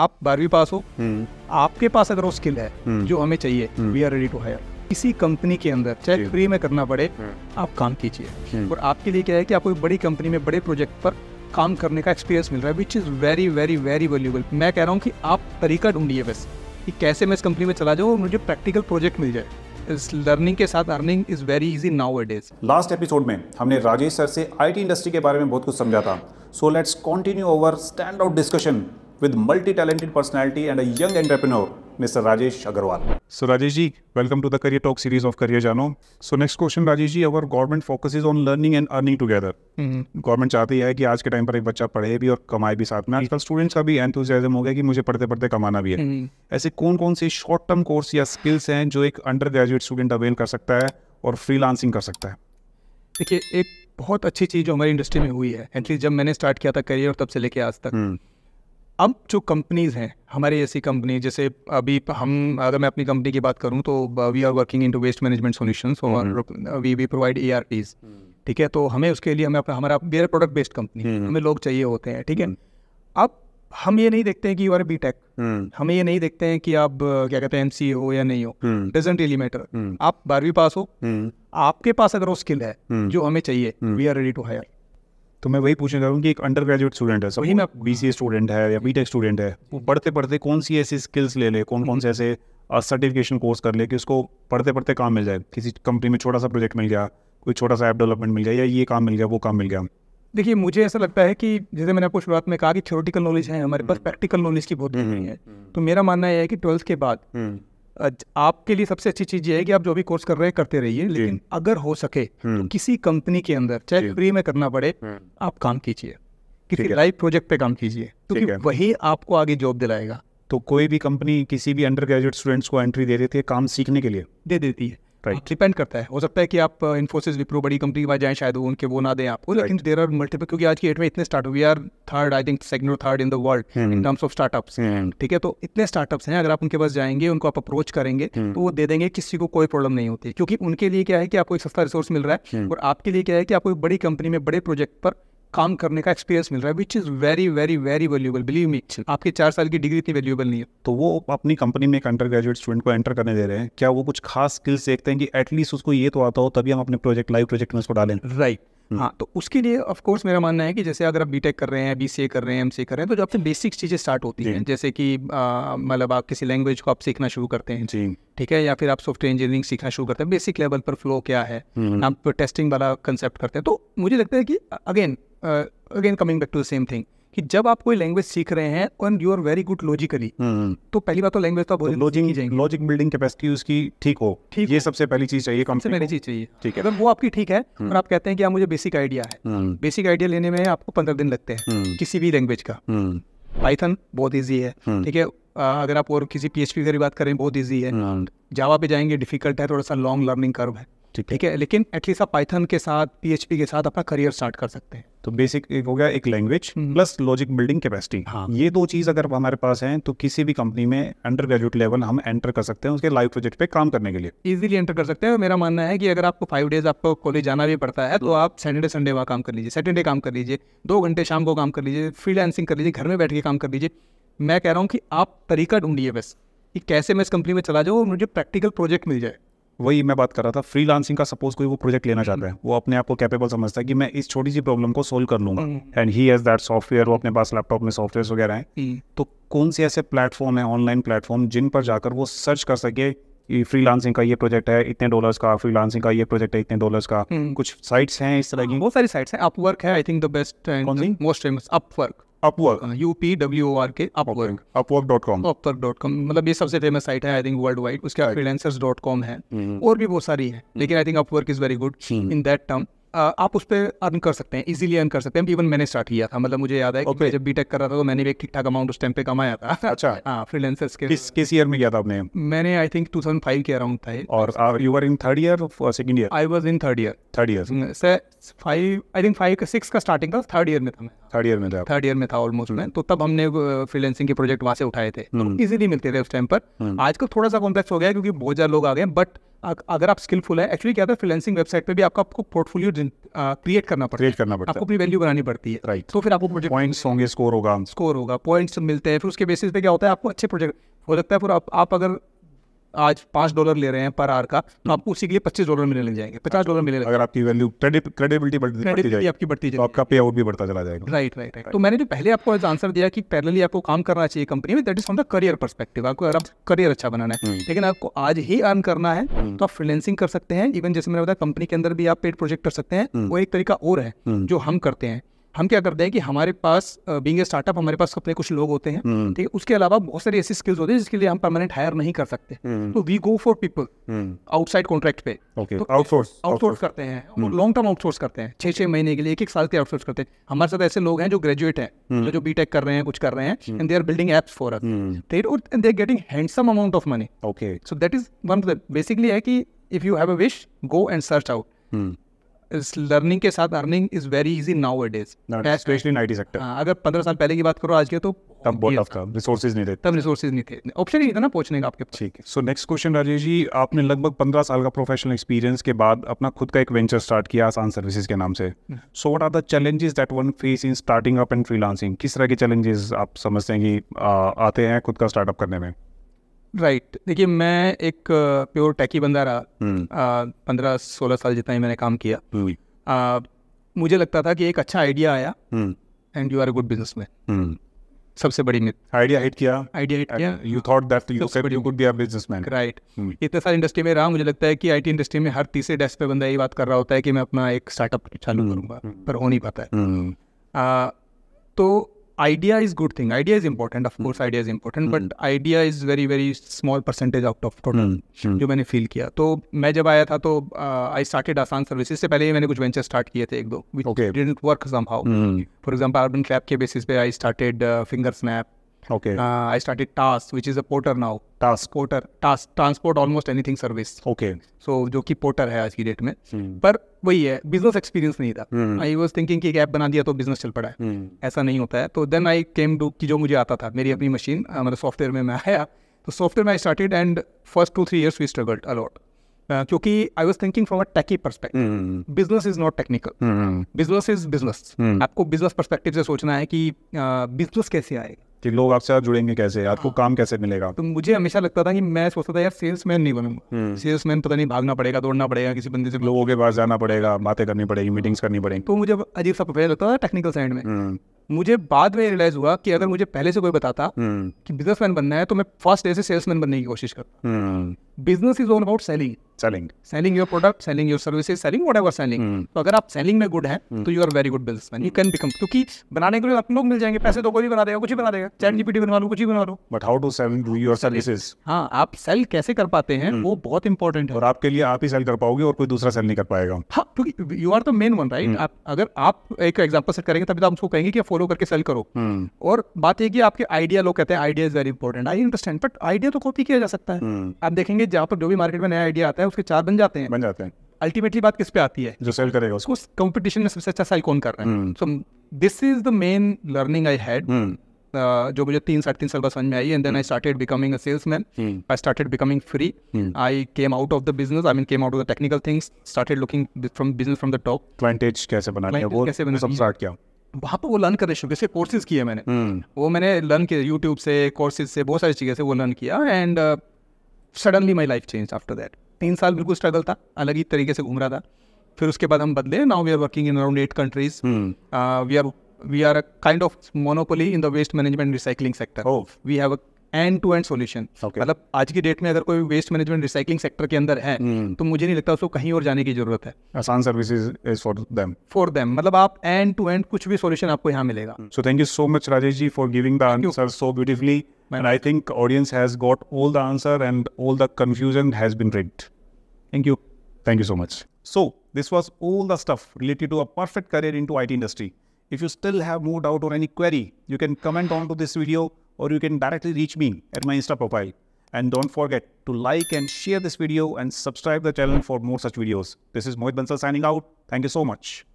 आप बारहवीं पास हो हम्म। आपके पास अगर वो स्किल है हम्म। जो हमें चाहिए we are ready to hire किसी कंपनी के अंदर चाहे फ्री में करना पड़े हम्म। आप काम कीजिए और आपके लिए क्या है कि आपको एक बड़ी कंपनी में बड़े प्रोजेक्ट पर काम करने का एक्सपीरियंस मिल रहा है which is very very very valuable मैं कह रहा हूँ कि आप तरीका ढूंढिए बस कि कैसे मैं इस कंपनी में चला जाऊँ और मुझे प्रैक्टिकल प्रोजेक्ट मिल जाए इस लर्निंग के साथ earning is very easy now it is last episode में हमने राजेश सर से आईटी इंडस्ट्री के बारे में बहुत कुछ समझा था so let's continue our stand out discussion with multi-talented personality and a young entrepreneur, Mr. Rajesh Agarwal. So Rajesh ji, welcome to the Career Talk series of Career Jano. So next question Rajesh ji, our government focuses on learning and earning together. Government चाहती है कि आज के time पर एक बच्चा पढ़े भी और कमाए भी साथ में आजकल स्टूडेंट्स का भी एंथुजियाज्म हो गया कि मुझे पढ़ते पढ़ते कमाना भी है ऐसे कौन कौन से शॉर्ट टर्म कोर्स या स्किल्स हैं जो एक अंडर ग्रेजुएट स्टूडेंट अवेल कर सकता है और लांसिंग कर सकता है देखिए एक बहुत अच्छी चीज़ जो हमारी इंडस्ट्री में हुई है एटलीस्ट जब मैंने स्टार्ट किया था करियर तब से लेके आज तक अब जो कंपनीज़ हैं हमारी ऐसी कंपनी जैसे अभी हम अगर मैं अपनी कंपनी की बात करूं तो we are working into waste management मैनेजमेंट सोल्यूशन और we we provide A R Ps ठीक है तो हमें उसके लिए हमें हमारा we are product based company हमें लोग चाहिए होते हैं ठीक है हम्म। अब हम ये नहीं देखते हैं कि यू आर बी टेक हमें ये नहीं देखते हैं कि आप uh, क्या कहते हैं एम सी हो या नहीं हो डजेंट रियली मैटर आप बारहवीं पास हो हम्म। आपके पास अगर वो स्किल है हम्म। जो हमें चाहिए we are ready to hire तो मैं वही पूछना चाहूँ कि एक अंडर ग्रेजुएट स्टूडेंट है वही मैं बी सी स्टूडेंट है या बी टेक स्टूडेंट है वो पढ़ते पढ़ते कौन सी ऐसी स्किल्स ले ले कौन कौन से ऐसे सर्टिफिकेशन कोर्स कर ले कि उसको पढ़ते पढ़ते काम मिल जाए किसी कंपनी में छोटा सा प्रोजेक्ट मिल गया कोई छोटा सा ऐप डेवलपमेंट मिल गया या ये काम मिल गया वो काम मिल गया देखिए मुझे ऐसा लगता है कि जैसे मैंने आपको शुरुआत में कहा कि थ्योरेटिकल नॉलेज है हमारे पास प्रैक्टिकल हम्म। नॉलेज की बहुत हम्म। कमी है तो मेरा मानना यह है कि ट्वेल्थ के बाद हम्म। आपके लिए सबसे अच्छी चीज़ ये है कि आप जो भी कोर्स कर रहे हैं करते रहिए लेकिन अगर हो सके तो हम्म। किसी कंपनी के अंदर चाहे फ्री में करना पड़े हम्म। आप काम कीजिए किसी लाइव प्रोजेक्ट पे काम कीजिए क्योंकि वही आपको आगे जॉब दिलाएगा तो कोई भी कंपनी किसी भी अंडर ग्रेजुएट स्टूडेंट्स को एंट्री दे देती है काम सीखने के लिए दे देती है राइट हाँ, डिपेंड करता है हो सकता है कि आप इन्फोसिस uh, विप्रो बड़ी कंपनी के पास जाएं शायद उनके वो ना दें आपको लेकिन देर आर मल्टीपल क्योंकि आज की डेट में इतने startup we are third I think second और third in the world in terms of startup ठीक है तो इतने स्टार्टअप्स हैं अगर आप उनके पास जाएंगे उनको आप अप्रोच करेंगे hmm. तो वो दे देंगे किसी को कोई प्रॉब्लम नहीं होती क्योंकि उनके लिए क्या है कि आपको एक सस्ता रिसोर्स मिल रहा है hmm. और आपके लिए क्या है कि आपको बड़ी कंपनी में बड़े प्रोजेक्ट पर काम करने का एक्सपीरियंस मिल रहा है which is very very very valuable believe me आपकी चार साल की डिग्री इतनी वैल्यूबल नहीं है तो वो अपनी कंपनी में एक अंडर ग्रेजुएट स्टूडेंट को एंटर करने दे रहे हैं क्या वो कुछ खास स्किल्स देखते हैं कि एटलीस्ट उसको ये तो आता हो तभी हम अपने प्रोजेक्ट लाइव प्रोजेक्ट में उसको डालें राइट हम्म। हाँ तो उसके लिए ऑफ कोर्स मेरा मानना है कि जैसे अगर आप बीटेक कर रहे हैं बीसीए कर रहे हैं एमसीए कर रहे हैं तो जब से बेसिक चीज़ें स्टार्ट होती हैं जैसे कि मतलब आप किसी लैंग्वेज को आप सीखना शुरू करते हैं जी ठीक है या फिर आप सॉफ्टवेयर इंजीनियरिंग सीखना शुरू करते हैं बेसिक लेवल पर फ्लो क्या है हम्म। आप टेस्टिंग वाला कंसेप्ट करते हैं तो मुझे लगता है कि again again coming back to the same thing कि जब आप कोई लैंग्वेज सीख रहे हैं और you are very good logically तो पहली बात तो लैंग्वेज तो आप लॉजिक लॉजिक बिल्डिंग कैपेसिटी उसकी ठीक हो ठीक ये सबसे पहली चीज चाहिए कम से पहली चीज चाहिए ठीक है अगर वो आपकी ठीक है हम्म। और आप कहते हैं कि आप हाँ, मुझे बेसिक आइडिया है बेसिक हम्म। आइडिया लेने में आपको पंद्रह दिन लगते हैं हम्म। किसी भी लैंग्वेज का पाइथन बहुत ईजी है ठीक है अगर आप और किसी पी एच पी की बात करें बहुत ईजी है जावा पे जाएंगे डिफिकल्ट है थोड़ा सा लॉन्ग लर्निंग कर्व है ठीक है, लेकिन एटलीस्ट आप पाइथन के साथ पीएचपी के साथ अपना करियर स्टार्ट कर सकते हैं तो बेसिक एक हो गया एक language plus logic building capacity हाँ ये दो चीज़ अगर हमारे पास है तो किसी भी कंपनी में अंडर ग्रेजुएट लेवल हम एंटर कर सकते हैं उसके लाइव प्रोजेक्ट पे काम करने के लिए इजीली एंटर कर सकते हैं मेरा मानना है कि अगर आपको फाइव डेज आपको कॉलेज जाना भी पड़ता है तो आप सैटरडे संडे वहाँ काम कर लीजिए सैटरडे काम कर लीजिए दो घंटे शाम को काम कर लीजिए फ्रीलांसिंग कर लीजिए घर में बैठ के काम कर लीजिए मैं कह रहा हूँ कि आप तरीका ढूंढिए बस कि कैसे मैं इस कंपनी में चला जाऊँ और मुझे प्रैक्टिकल प्रोजेक्ट मिल जाए वही मैं बात कर रहा था लांसिंग का सपोज कोई वो प्रोजेक्ट लेना चाह रहा हम्म। है वो अपने आप को कैपेबल समझता है कि मैं इस छोटी सी प्रॉब्लम को सोल्व कर लूंगा and he has that software वो अपने पास लैपटॉप में सॉफ्टवेयर वगैरह हैं हम्म। तो कौन से ऐसे प्लेटफॉर्म है ऑनलाइन प्लेटफॉर्म जिन पर जाकर वो सर्च कर सके फ्री लांसिंग का ये प्रोजेक्ट है इतने डॉलर्स का फ्री लांसिंग का ये प्रोजेक्ट है इतने डॉलर्स का हम्म। कुछ साइट्स हैं इस तरह की बहुत सारी साइट्स हैं अपवर्क है I think the best most famous Upwork Upwork U P W R K Upwork Upwork dot com Upwork dot com मतलब ये सबसे फेमस साइट है आई थिंक वर्ल्ड वाइड उसके फ्रीलेंसर्स डॉट कॉम है mm-hmm. और भी बहुत सारी है mm-hmm. लेकिन I think Upwork is very good in that term आप उस पर अर्न कर सकते हैं इजीली अर्न कर सकते हैं इवन मैंने स्टार्ट किया था मतलब मुझे याद है okay. जब बीटेक कर रहा था तो मैंने भी एक ठीक ठाक अमाउंट उस टाइम पे कमाया था अच्छा हाँ फ्रीलांसर्स के किस किस ईयर में किया था आपने मैंने आई थिंक 2005 के अराउंड था और you are in third year second year I was in third year third year sir five I think five का सिक्स का स्टार्टिंग था थर्ड ईयर में था मैं थर्ड ईयर में था थर्ड ईयर में था ऑलमोस्ट मैं तो तब हमने फ्रीलेंसिंग के प्रोजेक्ट वहाँ से उठाए थे इजीली hmm. तो मिलते थे उस टाइम पर hmm. आजकल थोड़ा सा कॉम्प्लेक्स हो गया क्योंकि बहुत ज़्यादा लोग आ गए बट अगर आप स्किलफुल है एक्चुअली क्या था फ्रीलेंसिंग वेबसाइट पे भी आपको आपको पोर्टफोलियो क्रिएट करना पड़ता है करना पड़ता आपको अपनी वैल्यू बनानी पड़ती है राइट तो फिर आपको प्रोजेक्ट पॉइंट्स होंगे स्कोर होगा स्कोर होगा पॉइंट्स मिलते हैं फिर उसके बेसिस पे क्या होता है आपको अच्छे प्रोजेक्ट हो सकता है फिर आप अगर आज पाँच डॉलर ले रहे हैं पर आर का तो आपको उसी के लिए पच्चीस डॉलर मिलने लग जाएंगे पचास डॉलर मिलने अगर आपकी वैल्यू क्रेडिबिलिटी बढ़ती आपकी बढ़ती तो जाएगी आपका पे आउट भी बढ़ता चला जाएगा राइट राइट राइट तो मैंने जो पहले आपको आंसर दिया कि पैरेलली आपको काम करना चाहिए कंपनी में that is from the career perspective आपको अगर आप करियर अच्छा बनाना है hmm. लेकिन आपको आज ही अर्न करना है hmm. तो आप फ्रीलेंसिंग कर सकते हैं इवन जैसे मैंने बताया कंपनी के अंदर भी आप पेड प्रोजेक्ट कर सकते हैं hmm. वो एक तरीका और है जो हम करते हैं हम क्या करते हैं कि हमारे पास बींग स्टार्टअप हमारे पास अपने कुछ लोग होते हैं हम्म। ठीक है उसके अलावा बहुत सारी ऐसी स्किल्स होती है जिसके लिए हम परमानेंट हायर नहीं कर सकते हम्म। तो we go for people outside contract पे आउटसोर्स तो आउटसोर्स करते हैं लॉन्ग टर्म आउटसोर्स करते हैं छह छह महीने के लिए एक एक साल के आउटसोर्स करते हैं हमारे साथ ऐसे लोग हैं जो ग्रेजुएट हैं हम्म। जो बी कर रहे हैं कुछ कर रहे हैं and they are building apps for us they are getting handsome amount of money okay so that is one basically है कि if you have a wish go and search out learning के साथ earning is very easy now it is specially in IT sector अगर पंद्रह साल पहले की बात करो आज के तो तब बहुत टफ था रिसोर्सेज नहीं थे तब रिसोर्सेज नहीं थे ऑप्शन ही था ना पहुंचने का आपके पास ठीक है so next question Rajesh ji आपने लगभग पंद्रह साल का प्रोफेशनल एक्सपीरियंस के बाद अपना खुद का एक वेंचर स्टार्ट किया आसान सर्विसेज के नाम से so what are the challenges that one face in starting up and freelancing किस तरह के चैलेंजेस आप समझते हैं कि आते हैं खुद का स्टार्टअप करने में राइट right. देखिए मैं एक प्योर टैकी बंदा रहा हम्म। पंद्रह hmm. सोलह साल जितना ही मैंने काम किया hmm. हम्म। आ, मुझे लगता था कि एक अच्छा आइडिया आया and you are good business man सबसे बड़ी मिथ आइडिया हिट किया आइडिया हिट किया you thought that you said you could be a businessman right इतने साल इंडस्ट्री में रहा मुझे लगता है कि आईटी इंडस्ट्री में हर तीसरे डेस्क पे बंदा यही बात कर रहा होता है कि मैं अपना एक स्टार्टअप चालू हम्म। करूंगा पर हो नहीं पाता है तो idea is good thing idea is important of course idea is is but idea is very very small percentage out of total जो मैंने फील किया तो मैं जब आया था तो आई स्टार्टेड आसान सर्विस से पहले ही मैंने कुछ वेंचर स्टार्ट किए थे एक दो didn't work somehow for example Urban Clap के बेसिस पे I started Finger Snap Okay. Uh, I started TASK, which is a porter now. TASK. Porter. TASK. Transport almost anything service. Okay. So जो कि porter है आज की date में hmm. पर वही है business experience नहीं था Hmm. I was thinking कि एक app बना दिया तो business चल पड़ा है hmm. ऐसा नहीं होता है तो then I came to कि जो मुझे आता था मेरी अपनी मशीन मतलब software में मैं आया तो software में I I started and first two three years we struggled a lot क्योंकि I was thinking from a techie perspective business is not technical business is business आपको बिजनेस परस्पेक्टिव से सोचना है कि बिजनेस uh, कैसे आएगा कि लोग आपसे आप जुड़ेंगे कैसे आपको हाँ। काम कैसे मिलेगा तो मुझे हमेशा लगता था कि मैं सोचता था यार सेल्स मैन नहीं बनूंगा सेल्स हम्म। मैन पता नहीं भागना पड़ेगा दौड़ना पड़ेगा किसी बंदे से लोगों के पास जाना पड़ेगा बातें करनी पड़ेगी मीटिंग्स हाँ। करनी पड़ेगी तो मुझे अजीब सा प्रोफेसर लगता था टेक्निकल साइड में हम्म। मुझे बाद में रियलाइज हुआ कि अगर मुझे पहले से कोई बताता हम्म। कि बिजनेसमैन बनना है तो मैं फर्स्ट डे से सेल्समैन बनने की कोशिश करता business is all about selling selling selling your product selling your services selling whatever selling तो अगर आप सेलिंग में गुड है hmm. तो you are very good business man you can become क्योंकि बनाने के लिए आप लोग मिल जाएंगे पैसे तो कोई भी बना देगा कुछ ही बना देगा चैट hmm. जीपीटी बनवा लो कुछ ही बना लो but how to sell your services हाँ आप सेल कैसे कर पाते हैं hmm. वो बहुत इंपॉर्टेंट है और आपके लिए आप ही सेल कर पाओगे और कोई दूसरा सेल नहीं कर पाएगा हाँ क्योंकि you are the main one right आप अगर आप एक एग्जाम्पल सेट करेंगे तभी तो आप उसको कहेंगे कि फॉलो करके सेल करो और बात यह कि आपके आइडिया लोग कहते हैं idea is very important I understand but idea तो कॉपी किया जा सकता है आप देखेंगे इसलिए जहाँ पर जो भी मार्केट में नया आइडिया आता है उसके चार बन जाते हैं बन जाते हैं अल्टीमेटली बात किस पे आती है जो सेल करेगा उसको कंपटीशन में सबसे अच्छा सेल कौन कर रहे हैं so this is the main learning I had जो मुझे तीन साढ़े तीन साल बाद समझ में आई and then I started becoming a salesman I started becoming free I came out of the business I mean came out of the technical things started looking from business from the top clientage कैसे बनानी है वो कैसे बना सब start किया वहाँ पर वो लर्न करने शुरू जैसे कोर्सेज किए मैंने हम्म। वो मैंने लर्न किए यूट्यूब से कोर्सेज से बहुत सारी चीज़ें से वो लर्न किया and suddenly my life change after that तीन साल बिल्कुल स्ट्रगल था अलग ही तरीके से घूम रहा था फिर उसके बाद हम बदले now we are working in around eight countries we are we are a kind of monopoly in the waste management recycling sector we have end to end solution मतलब आज की डेट में अगर कोई वेस्ट मैनेजमेंट रिसाइकलिंग सेक्टर के अंदर है hmm. तो मुझे नहीं लगता उसको कहीं और जाने की जरूरत है आसान सर्विस फॉर देम मतलब आप एंड टू एंड कुछ भी सोल्यूशन आपको यहाँ मिलेगा so thank you so much Rajesh ji for giving the answer so beautifully And I think audience has got all the answer and all the confusion has been rigged. Thank you. Thank you so much. So this was all the stuff related to a perfect career into IT industry. If you still have more doubt or any query, you can comment onto this video or you can directly reach me at my Insta profile. And don't forget to like and share this video and subscribe the channel for more such videos. This is Mohit Bansal signing out. Thank you so much.